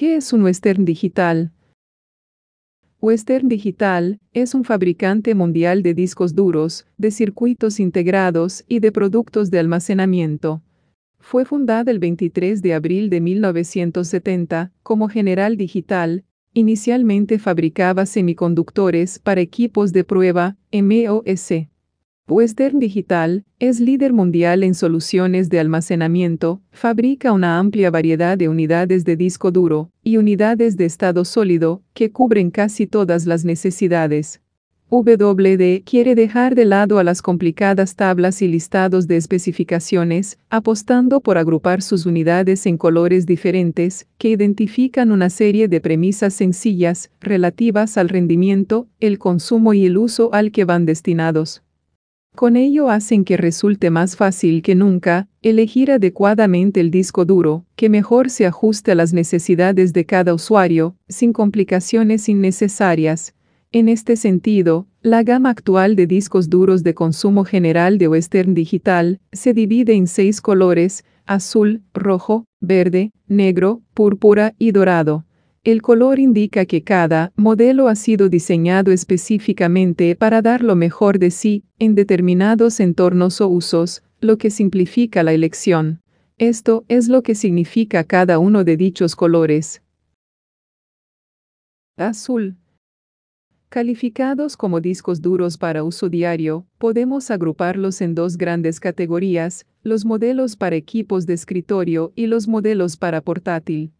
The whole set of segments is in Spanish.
¿Qué es un Western Digital? Western Digital es un fabricante mundial de discos duros, de circuitos integrados y de productos de almacenamiento. Fue fundada el 23 de abril de 1970 como General Digital. Inicialmente fabricaba semiconductores para equipos de prueba, MOS, Western Digital es líder mundial en soluciones de almacenamiento, fabrica una amplia variedad de unidades de disco duro y unidades de estado sólido que cubren casi todas las necesidades. WD quiere dejar de lado a las complicadas tablas y listados de especificaciones, apostando por agrupar sus unidades en colores diferentes, que identifican una serie de premisas sencillas, relativas al rendimiento, el consumo y el uso al que van destinados. Con ello hacen que resulte más fácil que nunca elegir adecuadamente el disco duro, que mejor se ajuste a las necesidades de cada usuario, sin complicaciones innecesarias. En este sentido, la gama actual de discos duros de consumo general de Western Digital se divide en seis colores, azul, rojo, verde, negro, púrpura y dorado. El color indica que cada modelo ha sido diseñado específicamente para dar lo mejor de sí en determinados entornos o usos, lo que simplifica la elección. Esto es lo que significa cada uno de dichos colores. Azul. Calificados como discos duros para uso diario, podemos agruparlos en dos grandes categorías, los modelos para equipos de escritorio y los modelos para portátil.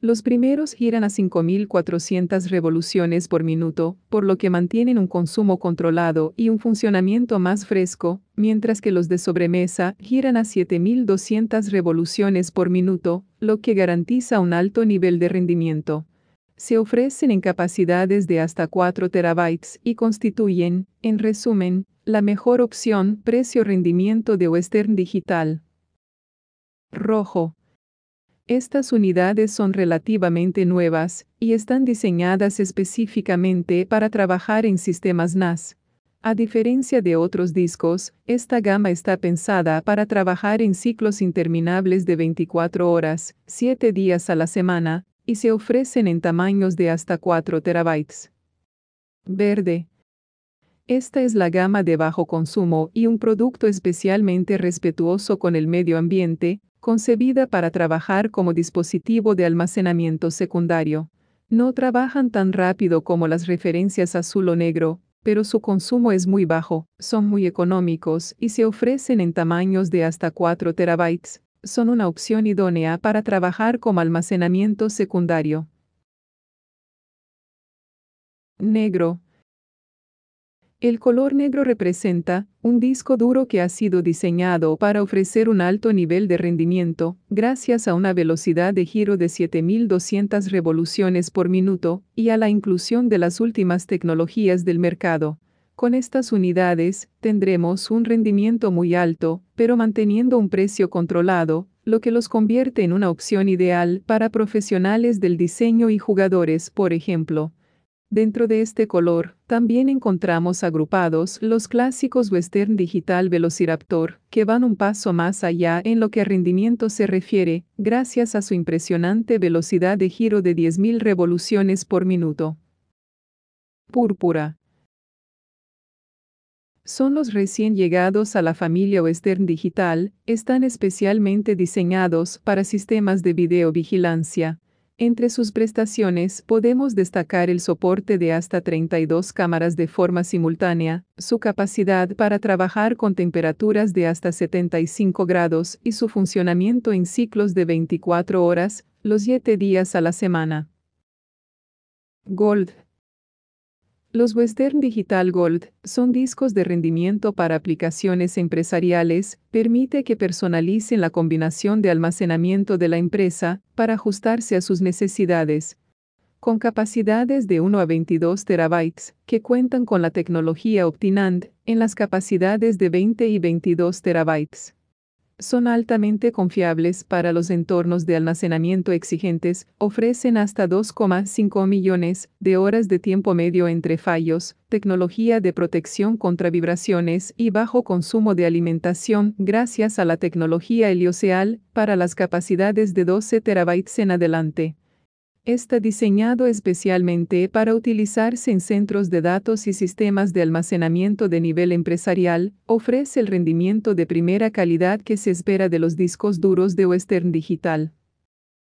Los primeros giran a 5.400 revoluciones por minuto, por lo que mantienen un consumo controlado y un funcionamiento más fresco, mientras que los de sobremesa giran a 7.200 revoluciones por minuto, lo que garantiza un alto nivel de rendimiento. Se ofrecen en capacidades de hasta 4 terabytes y constituyen, en resumen, la mejor opción precio-rendimiento de Western Digital. Rojo. Estas unidades son relativamente nuevas y están diseñadas específicamente para trabajar en sistemas NAS. A diferencia de otros discos, esta gama está pensada para trabajar en ciclos interminables de 24 horas, 7 días a la semana, y se ofrecen en tamaños de hasta 4 terabytes. Verde. Esta es la gama de bajo consumo y un producto especialmente respetuoso con el medio ambiente, concebida para trabajar como dispositivo de almacenamiento secundario. No trabajan tan rápido como las referencias azul o negro, pero su consumo es muy bajo, son muy económicos y se ofrecen en tamaños de hasta 4 terabytes. Son una opción idónea para trabajar como almacenamiento secundario. Negro, el color negro representa un disco duro que ha sido diseñado para ofrecer un alto nivel de rendimiento, gracias a una velocidad de giro de 7200 revoluciones por minuto y a la inclusión de las últimas tecnologías del mercado. Con estas unidades, tendremos un rendimiento muy alto, pero manteniendo un precio controlado, lo que los convierte en una opción ideal para profesionales del diseño y jugadores, por ejemplo. Dentro de este color, también encontramos agrupados los clásicos western digital Velociraptor, que van un paso más allá en lo que a rendimiento se refiere, gracias a su impresionante velocidad de giro de 10.000 revoluciones por minuto. Púrpura. Son los recién llegados a la familia western digital, están especialmente diseñados para sistemas de videovigilancia, entre sus prestaciones podemos destacar el soporte de hasta 32 cámaras de forma simultánea, su capacidad para trabajar con temperaturas de hasta 75 grados y su funcionamiento en ciclos de 24 horas, los 7 días a la semana. Gold los Western Digital Gold son discos de rendimiento para aplicaciones empresariales, permite que personalicen la combinación de almacenamiento de la empresa para ajustarse a sus necesidades. Con capacidades de 1 a 22 terabytes, que cuentan con la tecnología Optinand, en las capacidades de 20 y 22 terabytes. Son altamente confiables para los entornos de almacenamiento exigentes, ofrecen hasta 2,5 millones de horas de tiempo medio entre fallos, tecnología de protección contra vibraciones y bajo consumo de alimentación gracias a la tecnología helioceal para las capacidades de 12 terabytes en adelante. Está diseñado especialmente para utilizarse en centros de datos y sistemas de almacenamiento de nivel empresarial, ofrece el rendimiento de primera calidad que se espera de los discos duros de Western Digital.